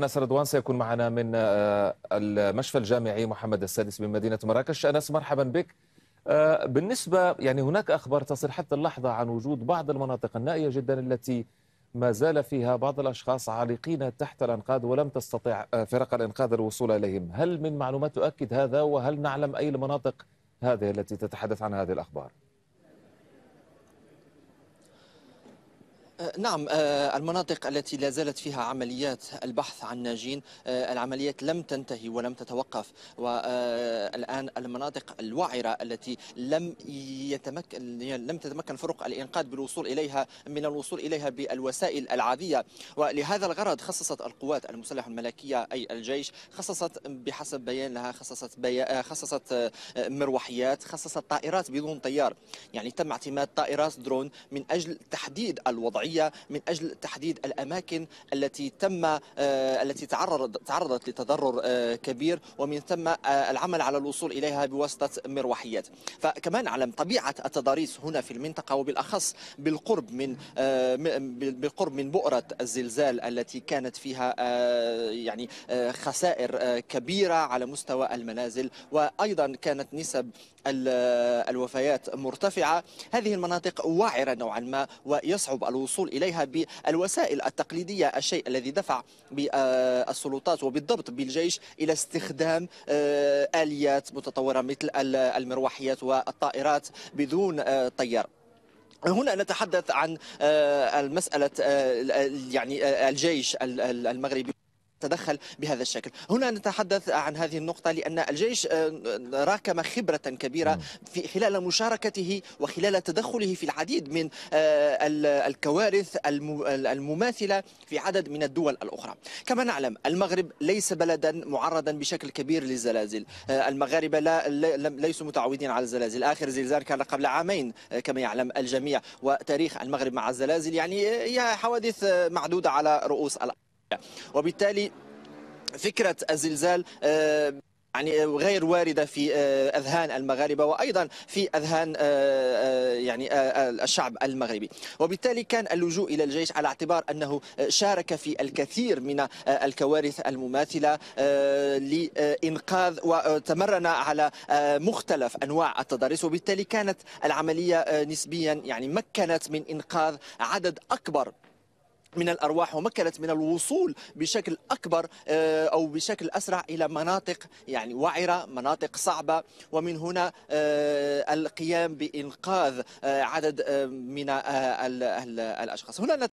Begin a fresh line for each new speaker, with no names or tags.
أنس رضوان سيكون معنا من آه، المشفى الجامعي محمد السادس بمدينة مراكش أنس مرحبا بك آه، بالنسبة يعني هناك أخبار تصل حتى اللحظة عن وجود بعض المناطق النائية جدا التي ما زال فيها بعض الأشخاص عالقين تحت الأنقاض ولم تستطع آه، فرق الإنقاذ الوصول إليهم هل من معلومات تؤكد هذا وهل نعلم أي المناطق هذه التي تتحدث عن هذه الأخبار؟
آه، نعم آه، المناطق التي لا زالت فيها عمليات البحث عن ناجين آه، العمليات لم تنتهي ولم تتوقف والآن المناطق الوعرة التي لم يتمكن لم تتمكن فرق الإنقاذ بالوصول إليها من الوصول إليها بالوسائل العادية ولهذا الغرض خصصت القوات المسلحة الملكية أي الجيش خصصت بحسب بيان لها خصصت بي... خصصت مروحيات خصصت طائرات بدون طيار يعني تم اعتماد طائرات درون من أجل تحديد الوضعيه الوضعيه من اجل تحديد الاماكن التي تم آه، التي تعرضت تعرضت لتضرر آه، كبير ومن ثم آه، العمل على الوصول اليها بواسطه مروحيات فكمان على طبيعه التضاريس هنا في المنطقه وبالاخص بالقرب من بالقرب من بؤره الزلزال التي كانت فيها يعني خسائر كبيره على مستوى المنازل وايضا كانت نسب الوفيات مرتفعه هذه المناطق واعره نوعا ما ويصعب الوصول الوصول إليها بالوسائل التقليدية الشيء الذي دفع بالسلطات وبالضبط بالجيش إلى استخدام آه، آليات متطورة مثل المروحيات والطائرات بدون آه، طيار هنا نتحدث عن آه، المسألة يعني الجيش المغربي تدخل بهذا الشكل هنا نتحدث عن هذه النقطة لأن الجيش آه، آه، راكم خبرة كبيرة نعم. في خلال مشاركته وخلال تدخله في العديد من آه، الكوارث المماثلة في عدد من الدول الأخرى كما نعلم المغرب ليس بلدا معرضا بشكل كبير للزلازل المغاربة لا ليسوا متعودين على الزلازل آخر زلزال كان قبل عامين كما يعلم الجميع وتاريخ المغرب مع الزلازل يعني هي حوادث معدودة على رؤوس الأرض وبالتالي فكرة الزلزال آه، يعني غير وارده في آه، اذهان المغاربه وايضا في اذهان آه، يعني الشعب المغربي وبالتالي كان اللجوء الى الجيش على اعتبار انه شارك في الكثير من الكوارث المماثله لانقاذ وتمرن على مختلف انواع التضاريس وبالتالي كانت العمليه نسبيا يعني مكنت من انقاذ عدد اكبر من الارواح ومكنت من الوصول بشكل اكبر آه، او بشكل اسرع الى مناطق يعني وعره، مناطق صعبه ومن هنا آه، القيام بانقاذ آه، عدد من الاشخاص. هنا